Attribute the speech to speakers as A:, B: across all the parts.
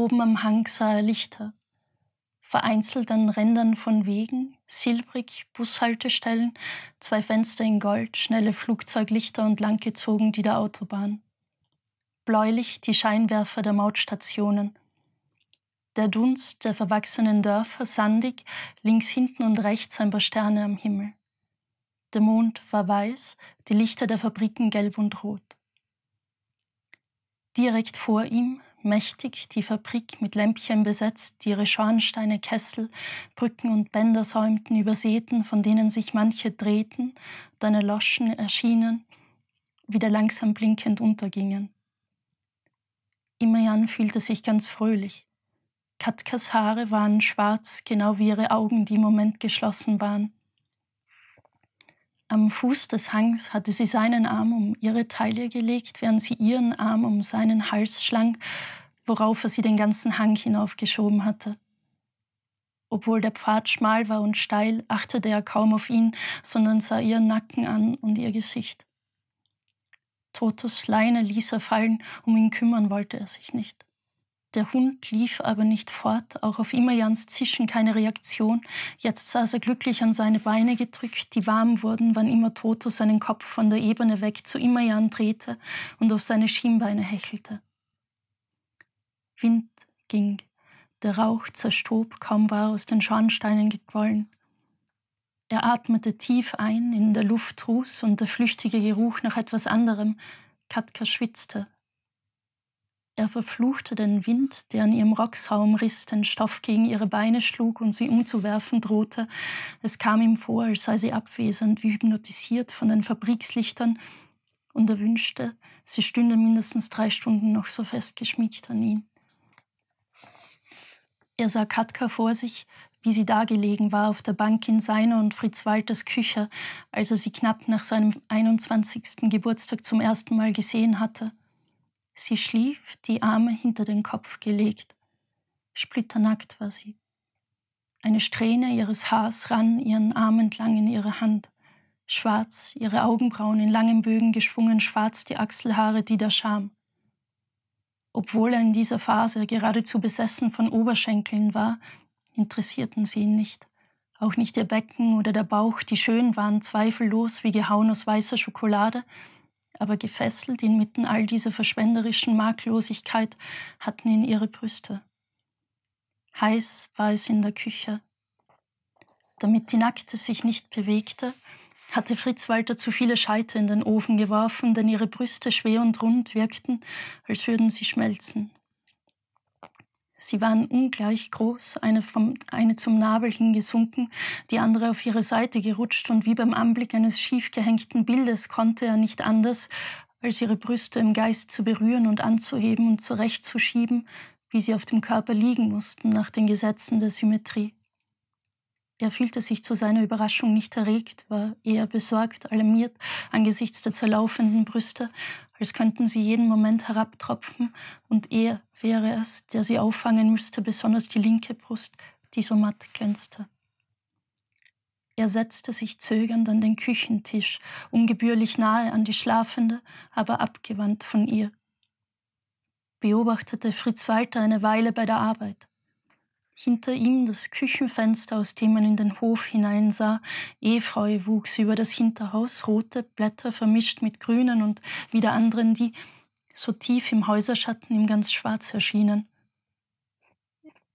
A: Oben am Hang sah er Lichter. Vereinzelt an Rändern von Wegen, silbrig, Bushaltestellen, zwei Fenster in Gold, schnelle Flugzeuglichter und langgezogen die der Autobahn. Bläulich die Scheinwerfer der Mautstationen. Der Dunst der verwachsenen Dörfer, sandig, links hinten und rechts ein paar Sterne am Himmel. Der Mond war weiß, die Lichter der Fabriken gelb und rot. Direkt vor ihm mächtig die Fabrik mit Lämpchen besetzt, die ihre Schornsteine, Kessel, Brücken und Bänder säumten, übersäten, von denen sich manche drehten, dann erloschen, erschienen, wieder langsam blinkend untergingen. Immerjan fühlte sich ganz fröhlich. Katkas Haare waren schwarz, genau wie ihre Augen, die im Moment geschlossen waren. Am Fuß des Hangs hatte sie seinen Arm um ihre Taille gelegt, während sie ihren Arm um seinen Hals schlang, worauf er sie den ganzen Hang hinaufgeschoben hatte. Obwohl der Pfad schmal war und steil, achtete er kaum auf ihn, sondern sah ihren Nacken an und ihr Gesicht. Totos Leine ließ er fallen, um ihn kümmern wollte er sich nicht. Der Hund lief aber nicht fort, auch auf Immerjans Zischen keine Reaktion. Jetzt saß er glücklich an seine Beine gedrückt, die warm wurden, wann immer Toto seinen Kopf von der Ebene weg zu Immerjan drehte und auf seine Schienbeine hechelte. Wind ging, der Rauch zerstob, kaum war aus den Schornsteinen gequollen. Er atmete tief ein, in der Luft ruß und der flüchtige Geruch nach etwas anderem. Katka schwitzte, er verfluchte den Wind, der an ihrem Rocksaum riss, den Stoff gegen ihre Beine schlug und sie umzuwerfen drohte. Es kam ihm vor, als sei sie abwesend, wie hypnotisiert von den Fabrikslichtern, und er wünschte, sie stünde mindestens drei Stunden noch so festgeschmiegt an ihn. Er sah Katka vor sich, wie sie dagelegen war auf der Bank in seiner und Fritz Walters Küche, als er sie knapp nach seinem 21. Geburtstag zum ersten Mal gesehen hatte. Sie schlief, die Arme hinter den Kopf gelegt. Splitternackt war sie. Eine Strähne ihres Haars rann ihren Arm entlang in ihre Hand. Schwarz, ihre Augenbrauen in langen Bögen geschwungen, schwarz die Achselhaare, die der Scham. Obwohl er in dieser Phase geradezu besessen von Oberschenkeln war, interessierten sie ihn nicht. Auch nicht ihr Becken oder der Bauch, die schön waren, zweifellos wie gehauen aus weißer Schokolade, aber gefesselt inmitten all dieser verschwenderischen Marklosigkeit hatten ihn ihre Brüste. Heiß war es in der Küche. Damit die Nackte sich nicht bewegte, hatte Fritz Walter zu viele Scheite in den Ofen geworfen, denn ihre Brüste schwer und rund wirkten, als würden sie schmelzen. Sie waren ungleich groß, eine, vom, eine zum Nabel hingesunken, die andere auf ihre Seite gerutscht und wie beim Anblick eines schiefgehängten Bildes konnte er nicht anders, als ihre Brüste im Geist zu berühren und anzuheben und zurechtzuschieben, wie sie auf dem Körper liegen mussten nach den Gesetzen der Symmetrie. Er fühlte sich zu seiner Überraschung nicht erregt, war eher besorgt, alarmiert angesichts der zerlaufenden Brüste als könnten sie jeden Moment herabtropfen und er wäre es, der sie auffangen müsste, besonders die linke Brust, die so matt glänzte. Er setzte sich zögernd an den Küchentisch, ungebührlich nahe an die Schlafende, aber abgewandt von ihr. Beobachtete Fritz Walter eine Weile bei der Arbeit hinter ihm das Küchenfenster, aus dem man in den Hof hineinsah. Efeu wuchs über das Hinterhaus, rote Blätter vermischt mit grünen und wieder anderen, die so tief im Häuserschatten ihm ganz schwarz erschienen.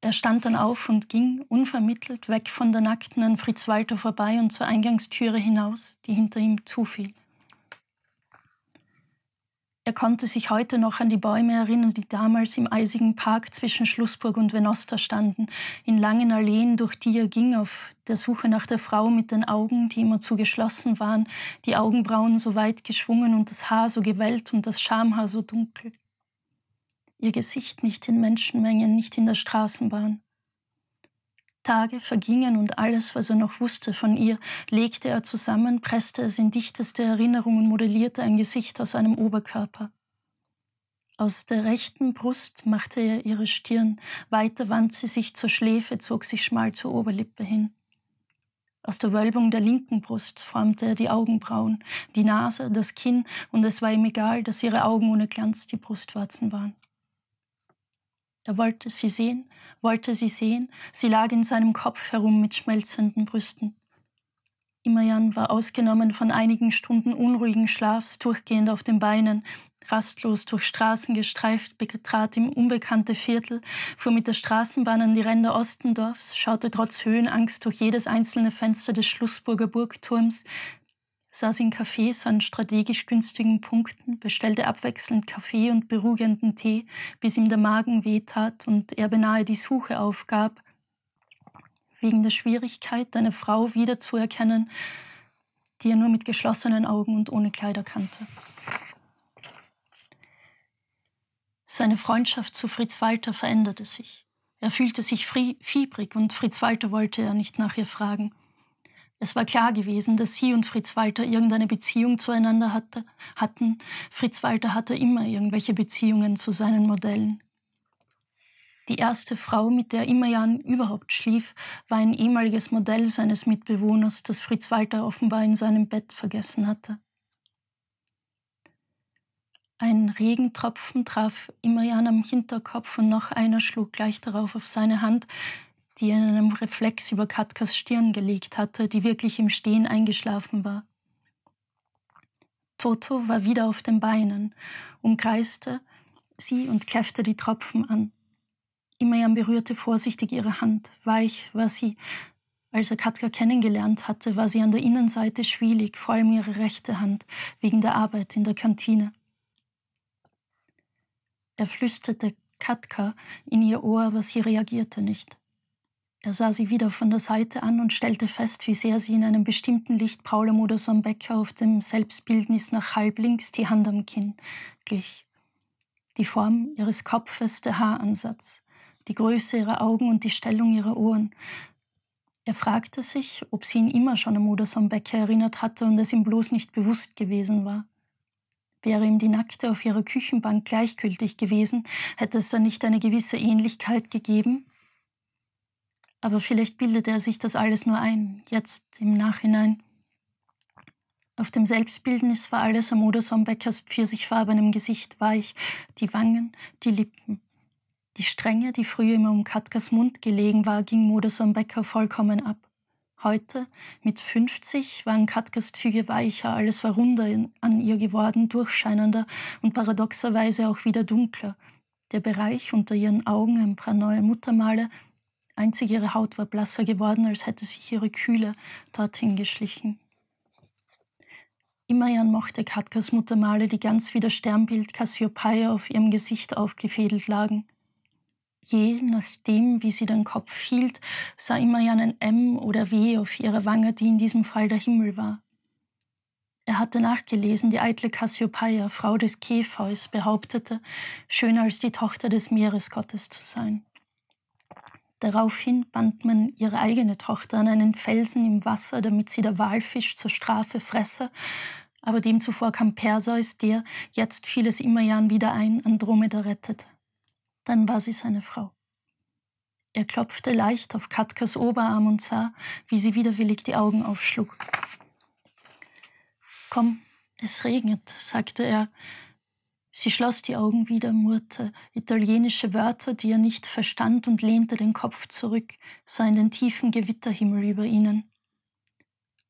A: Er stand dann auf und ging unvermittelt weg von der Nackten an Fritz Walter vorbei und zur Eingangstüre hinaus, die hinter ihm zufiel. Er konnte sich heute noch an die Bäume erinnern, die damals im eisigen Park zwischen Schlussburg und Venosta standen, in langen Alleen, durch die er ging, auf der Suche nach der Frau mit den Augen, die immer zu geschlossen waren, die Augenbrauen so weit geschwungen und das Haar so gewellt und das Schamhaar so dunkel. Ihr Gesicht nicht in Menschenmengen, nicht in der Straßenbahn. Tage vergingen und alles, was er noch wusste von ihr, legte er zusammen, presste es in dichteste Erinnerung und modellierte ein Gesicht aus einem Oberkörper. Aus der rechten Brust machte er ihre Stirn, weiter wand sie sich zur Schläfe, zog sich schmal zur Oberlippe hin. Aus der Wölbung der linken Brust formte er die Augenbrauen, die Nase, das Kinn, und es war ihm egal, dass ihre Augen ohne Glanz die Brustwarzen waren. Er wollte sie sehen, wollte sie sehen, sie lag in seinem Kopf herum mit schmelzenden Brüsten. Immerjan war ausgenommen von einigen Stunden unruhigen Schlafs durchgehend auf den Beinen, rastlos durch Straßen gestreift, betrat ihm unbekannte Viertel, fuhr mit der Straßenbahn an die Ränder Ostendorfs, schaute trotz Höhenangst durch jedes einzelne Fenster des Schlussburger Burgturms, saß in Cafés an strategisch günstigen Punkten, bestellte abwechselnd Kaffee und beruhigenden Tee, bis ihm der Magen wehtat und er beinahe die Suche aufgab, wegen der Schwierigkeit, eine Frau wiederzuerkennen, die er nur mit geschlossenen Augen und ohne Kleider kannte. Seine Freundschaft zu Fritz Walter veränderte sich. Er fühlte sich fiebrig und Fritz Walter wollte er nicht nach ihr fragen. Es war klar gewesen, dass sie und Fritz Walter irgendeine Beziehung zueinander hatte, hatten. Fritz Walter hatte immer irgendwelche Beziehungen zu seinen Modellen. Die erste Frau, mit der Immerjan überhaupt schlief, war ein ehemaliges Modell seines Mitbewohners, das Fritz Walter offenbar in seinem Bett vergessen hatte. Ein Regentropfen traf Immerjan am Hinterkopf und noch einer schlug gleich darauf auf seine Hand, die er in einem Reflex über Katkas Stirn gelegt hatte, die wirklich im Stehen eingeschlafen war. Toto war wieder auf den Beinen, umkreiste sie und kläffte die Tropfen an. Imayan berührte vorsichtig ihre Hand. Weich war sie. Als er Katka kennengelernt hatte, war sie an der Innenseite schwielig, vor allem ihre rechte Hand, wegen der Arbeit in der Kantine. Er flüsterte Katka in ihr Ohr, aber sie reagierte nicht. Er sah sie wieder von der Seite an und stellte fest, wie sehr sie in einem bestimmten Licht Paula Modersohn-Becker auf dem Selbstbildnis nach halblinks die Hand am Kinn glich. Die Form ihres Kopfes, der Haaransatz, die Größe ihrer Augen und die Stellung ihrer Ohren. Er fragte sich, ob sie ihn immer schon an Modersohn-Becker erinnert hatte und es ihm bloß nicht bewusst gewesen war. Wäre ihm die Nackte auf ihrer Küchenbank gleichgültig gewesen, hätte es da nicht eine gewisse Ähnlichkeit gegeben? Aber vielleicht bildete er sich das alles nur ein, jetzt im Nachhinein. Auf dem Selbstbildnis war alles am Oder Sombeckers pfirsichfarbenem Gesicht weich, die Wangen, die Lippen. Die Strenge, die früher immer um Katkas Mund gelegen war, ging Moderson Becker vollkommen ab. Heute, mit 50, waren Katkas Züge weicher, alles war runder an ihr geworden, durchscheinender und paradoxerweise auch wieder dunkler. Der Bereich unter ihren Augen, ein paar neue Muttermale, Einzig ihre Haut war blasser geworden, als hätte sich ihre Kühle dorthin geschlichen. Immerjan mochte Katkas Mutter Male, die ganz wie das Sternbild Cassiopeia auf ihrem Gesicht aufgefädelt lagen. Je nachdem, wie sie den Kopf hielt, sah Immerjan ein M oder W auf ihrer Wange, die in diesem Fall der Himmel war. Er hatte nachgelesen, die eitle Cassiopeia, Frau des Kepheus, behauptete, schöner als die Tochter des Meeresgottes zu sein. Daraufhin band man ihre eigene Tochter an einen Felsen im Wasser, damit sie der Walfisch zur Strafe fresse. Aber demzuvor kam Perseus, der, jetzt fiel es immer Immerjan wieder ein, Andromeda rettete. Dann war sie seine Frau. Er klopfte leicht auf Katkas Oberarm und sah, wie sie widerwillig die Augen aufschlug. Komm, es regnet, sagte er, Sie schloss die Augen wieder, murrte italienische Wörter, die er nicht verstand, und lehnte den Kopf zurück, sah in den tiefen Gewitterhimmel über ihnen.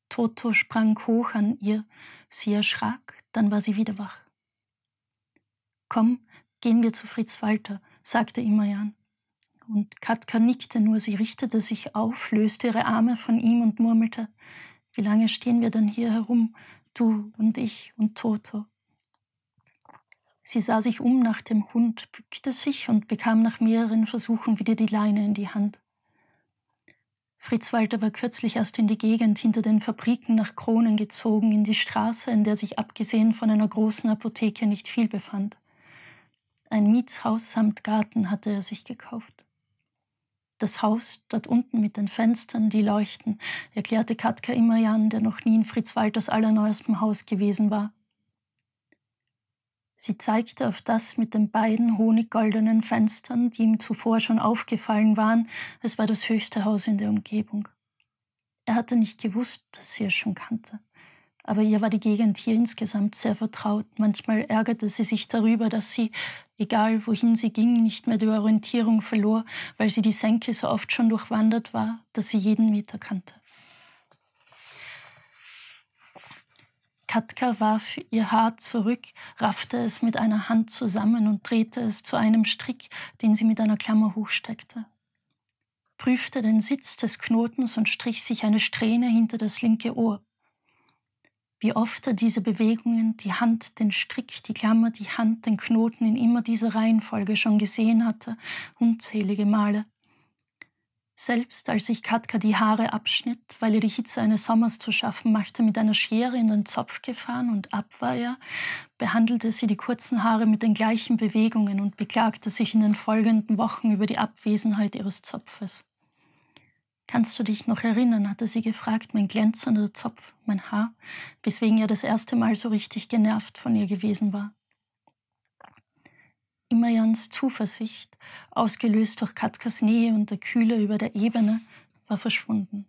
A: Toto sprang hoch an ihr, sie erschrak, dann war sie wieder wach. Komm, gehen wir zu Fritz Walter, sagte Immerjan. Und Katka nickte nur, sie richtete sich auf, löste ihre Arme von ihm und murmelte, wie lange stehen wir denn hier herum, du und ich und Toto? Sie sah sich um nach dem Hund, bückte sich und bekam nach mehreren Versuchen wieder die Leine in die Hand. Fritz Walter war kürzlich erst in die Gegend hinter den Fabriken nach Kronen gezogen, in die Straße, in der sich abgesehen von einer großen Apotheke nicht viel befand. Ein Mietshaus samt Garten hatte er sich gekauft. Das Haus dort unten mit den Fenstern, die leuchten, erklärte Katka Immerjan, der noch nie in Fritz Walters allerneuestem Haus gewesen war. Sie zeigte auf das mit den beiden honiggoldenen Fenstern, die ihm zuvor schon aufgefallen waren. Es war das höchste Haus in der Umgebung. Er hatte nicht gewusst, dass sie es schon kannte. Aber ihr war die Gegend hier insgesamt sehr vertraut. Manchmal ärgerte sie sich darüber, dass sie, egal wohin sie ging, nicht mehr die Orientierung verlor, weil sie die Senke so oft schon durchwandert war, dass sie jeden Meter kannte. Katka warf ihr Haar zurück, raffte es mit einer Hand zusammen und drehte es zu einem Strick, den sie mit einer Klammer hochsteckte. Prüfte den Sitz des Knotens und strich sich eine Strähne hinter das linke Ohr. Wie oft er diese Bewegungen, die Hand, den Strick, die Klammer, die Hand, den Knoten in immer dieser Reihenfolge schon gesehen hatte, unzählige Male. Selbst als ich Katka die Haare abschnitt, weil ihr die Hitze eines Sommers zu schaffen machte, mit einer Schere in den Zopf gefahren und ab war er, behandelte sie die kurzen Haare mit den gleichen Bewegungen und beklagte sich in den folgenden Wochen über die Abwesenheit ihres Zopfes. Kannst du dich noch erinnern, hatte sie gefragt, mein glänzender Zopf, mein Haar, weswegen er das erste Mal so richtig genervt von ihr gewesen war. Immerjans Zuversicht, ausgelöst durch Katkas Nähe und der Kühle über der Ebene, war verschwunden.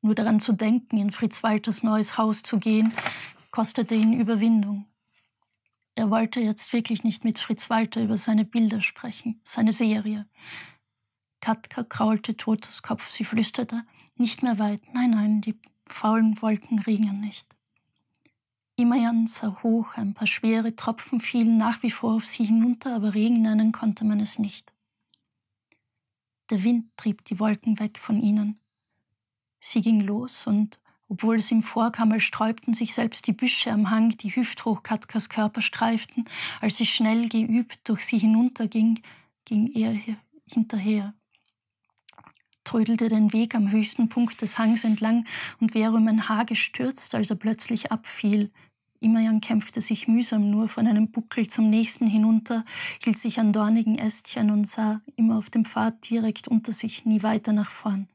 A: Nur daran zu denken, in Fritz Walters neues Haus zu gehen, kostete ihn Überwindung. Er wollte jetzt wirklich nicht mit Fritz Walter über seine Bilder sprechen, seine Serie. Katka kraulte totes Kopf, sie flüsterte, nicht mehr weit, nein, nein, die faulen Wolken regnen nicht. Immerhin sah hoch, ein paar schwere Tropfen fielen nach wie vor auf sie hinunter, aber Regen nennen konnte man es nicht. Der Wind trieb die Wolken weg von ihnen. Sie ging los und, obwohl es ihm vorkam, als sträubten sich selbst die Büsche am Hang, die hüfthoch Katkas Körper streiften, als sie schnell geübt durch sie hinunterging, ging er hinterher, trödelte den Weg am höchsten Punkt des Hangs entlang und wäre um ein Haar gestürzt, als er plötzlich abfiel, Immerjan kämpfte sich mühsam nur von einem Buckel zum nächsten hinunter, hielt sich an dornigen Ästchen und sah immer auf dem Pfad direkt unter sich, nie weiter nach vorn.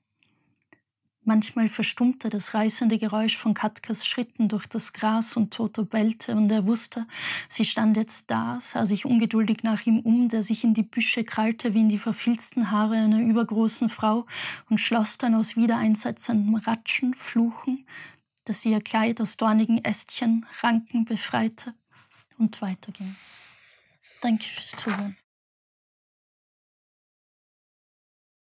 A: Manchmal verstummte das reißende Geräusch von Katkas Schritten durch das Gras und Toto bellte und er wusste, sie stand jetzt da, sah sich ungeduldig nach ihm um, der sich in die Büsche krallte wie in die verfilzten Haare einer übergroßen Frau und schloss dann aus wiedereinsetzendem Ratschen, Fluchen, dass sie ihr Kleid aus dornigen Ästchen, Ranken befreite und weiterging. Danke fürs Zuhören.